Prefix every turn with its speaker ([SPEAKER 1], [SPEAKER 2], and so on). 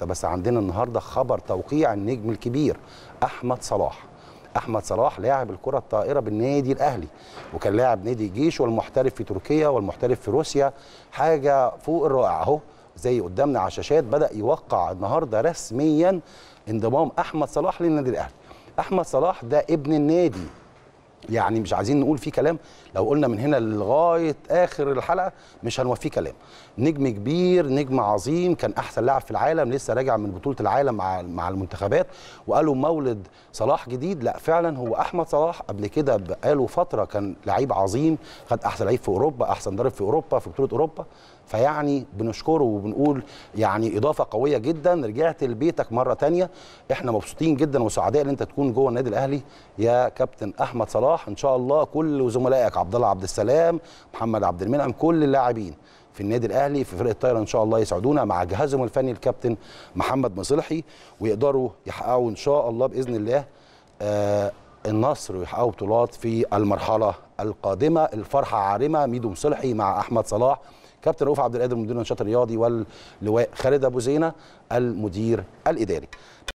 [SPEAKER 1] طب بس عندنا النهارده خبر توقيع النجم الكبير احمد صلاح احمد صلاح لاعب الكره الطائره بالنادي الاهلي وكان لاعب نادي الجيش والمحترف في تركيا والمحترف في روسيا حاجه فوق الرائع اهو زي قدامنا على الشاشات بدا يوقع النهارده رسميا انضمام احمد صلاح للنادي الاهلي احمد صلاح ده ابن النادي يعني مش عايزين نقول فيه كلام لو قلنا من هنا لغايه اخر الحلقه مش هنوفيه كلام نجم كبير نجم عظيم كان احسن لاعب في العالم لسه راجع من بطوله العالم مع مع المنتخبات وقالوا مولد صلاح جديد لا فعلا هو احمد صلاح قبل كده بقاله فتره كان لعيب عظيم خد احسن لعيب في اوروبا احسن ضرب في اوروبا في بطوله اوروبا فيعني بنشكره وبنقول يعني اضافه قويه جدا رجعت لبيتك مره ثانيه احنا مبسوطين جدا وسعداء ان انت تكون جوه النادي الاهلي يا كابتن احمد صلاح صلاح ان شاء الله كل زملائك عبد الله عبد السلام محمد عبد المنعم كل اللاعبين في النادي الاهلي في فرقه الطايره ان شاء الله يسعدونا مع جهازهم الفني الكابتن محمد مصلحي ويقدروا يحققوا ان شاء الله باذن الله آه، النصر ويحققوا بطولات في المرحله القادمه الفرحه عارمه ميدو مصلحي مع احمد صلاح كابتن رؤوف عبد القادر مدير النشاط الرياضي واللواء خالد ابو زينه المدير الاداري